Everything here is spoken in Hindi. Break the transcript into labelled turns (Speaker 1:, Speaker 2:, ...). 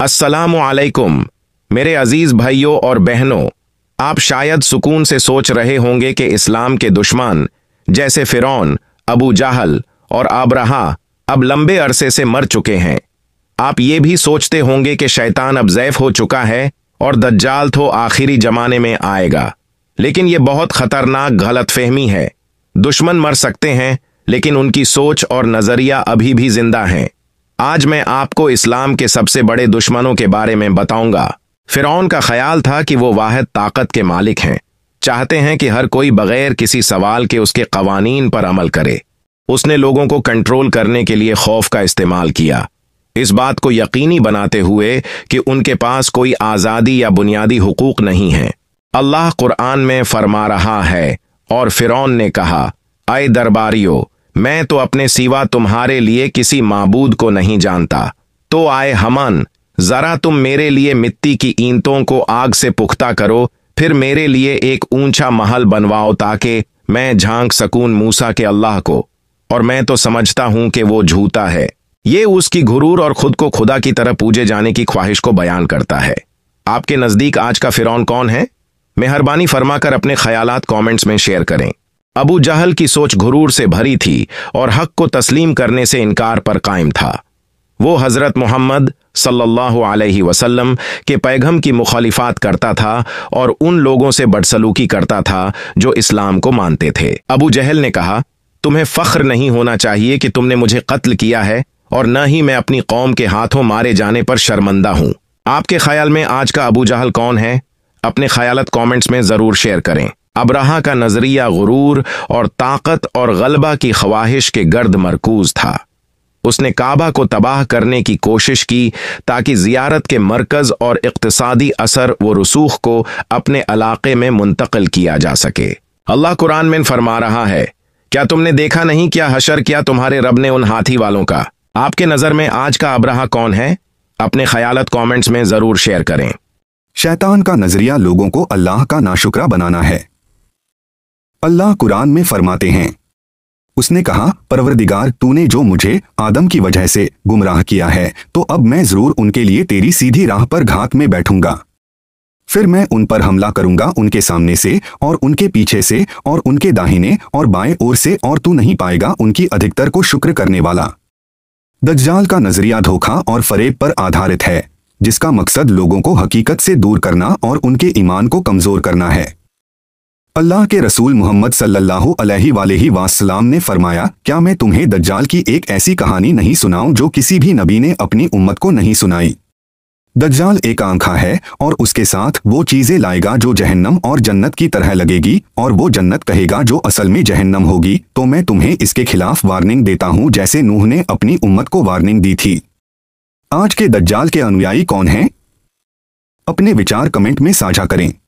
Speaker 1: अस्सलाम वालेकुम मेरे अजीज भाइयों और बहनों आप शायद सुकून से सोच रहे होंगे कि इस्लाम के दुश्मन जैसे फिरौन अबू जाहल और आबरहा अब लंबे अरसे से मर चुके हैं आप ये भी सोचते होंगे कि शैतान अब जैफ हो चुका है और दज्जाल तो आखिरी जमाने में आएगा लेकिन ये बहुत खतरनाक गलतफहमी है दुश्मन मर सकते हैं लेकिन उनकी सोच और नजरिया अभी भी जिंदा हैं आज मैं आपको इस्लाम के सबसे बड़े दुश्मनों के बारे में बताऊंगा फिरौन का ख्याल था कि वो वाहद ताकत के मालिक हैं चाहते हैं कि हर कोई बगैर किसी सवाल के उसके कवानीन पर अमल करे उसने लोगों को कंट्रोल करने के लिए खौफ का इस्तेमाल किया इस बात को यकीनी बनाते हुए कि उनके पास कोई आज़ादी या बुनियादी हुकूक नहीं है अल्लाह कुरान में फरमा रहा है और फिरौन ने कहा अय दरबारियों मैं तो अपने सिवा तुम्हारे लिए किसी माबूद को नहीं जानता तो आए हमन जरा तुम मेरे लिए मिट्टी की ईंतों को आग से पुख्ता करो फिर मेरे लिए एक ऊंचा महल बनवाओ ताकि मैं झांक सकून मूसा के अल्लाह को और मैं तो समझता हूं कि वो झूठा है ये उसकी घुरूर और खुद को खुदा की तरह पूजे जाने की ख्वाहिश को बयान करता है आपके नजदीक आज का फिरौन कौन है मेहरबानी फरमाकर अपने ख्यालात कमेंट्स में शेयर करें अबू जहल की सोच घुरूर से भरी थी और हक को तस्लीम करने से इनकार पर कायम था वो हज़रत मोहम्मद सल्लल्लाहु अलैहि वसल्लम के पैगम की मुखालिफात करता था और उन लोगों से बदसलूकी करता था जो इस्लाम को मानते थे अबू जहल ने कहा तुम्हें फ़ख्र नहीं होना चाहिए कि तुमने मुझे कत्ल किया है और न ही मैं अपनी कौम के हाथों मारे जाने पर शर्मंदा हूं आपके ख्याल में आज का अबू जहल कौन है अपने ख्यालत कमेंट्स में ज़रूर शेयर करें अब्रहा का नजरिया गुरूर और ताकत और गलबा की ख्वाहिश के गर्द मरकूज था उसने काबा को तबाह करने की कोशिश की ताकि जियारत के मरकज और इकतसादी असर व रसूख को अपने इलाके में मुंतकिल किया जा सके अल्लाह कुरान में फरमा रहा है क्या तुमने देखा नहीं क्या हशर किया तुम्हारे रब ने उन हाथी वालों का आपके नज़र में आज का अब्रहा कौन है अपने ख्यालत
Speaker 2: कमेंट्स में ज़रूर शेयर करें शैतान का नज़रिया लोगों को अल्लाह का नाशुक्रा बनाना है अल्लाह कुरान में फरमाते हैं उसने कहा परवरदिगार तूने जो मुझे आदम की वजह से गुमराह किया है तो अब मैं जरूर उनके लिए तेरी सीधी राह पर घात में बैठूंगा फिर मैं उन पर हमला करूंगा उनके सामने से और उनके पीछे से और उनके दाहिने और बाएं ओर से और तू नहीं पाएगा उनकी अधिकतर को शुक्र करने वाला दज्जाल का नजरिया धोखा और फरेब पर आधारित है जिसका मकसद लोगों को हकीकत से दूर करना और उनके ईमान को कमजोर करना है अल्लाह के रसूल मोहम्मद सल्लल्लाहु अलैहि वसल्लम ने फरमाया क्या मैं तुम्हें दज्जाल की एक ऐसी कहानी नहीं सुनाऊं जो किसी भी नबी ने अपनी उम्मत को नहीं सुनाई दज्जाल एक आंखा है और उसके साथ वो चीज़ें लाएगा जो जहन्नम और जन्नत की तरह लगेगी और वो जन्नत कहेगा जो असल में जहन्नम होगी तो मैं तुम्हें इसके खिलाफ वार्निंग देता हूँ जैसे नूह ने अपनी उम्मत को वार्निंग दी थी आज के दज्जाल के अनुयायी कौन हैं अपने विचार कमेंट में साझा करें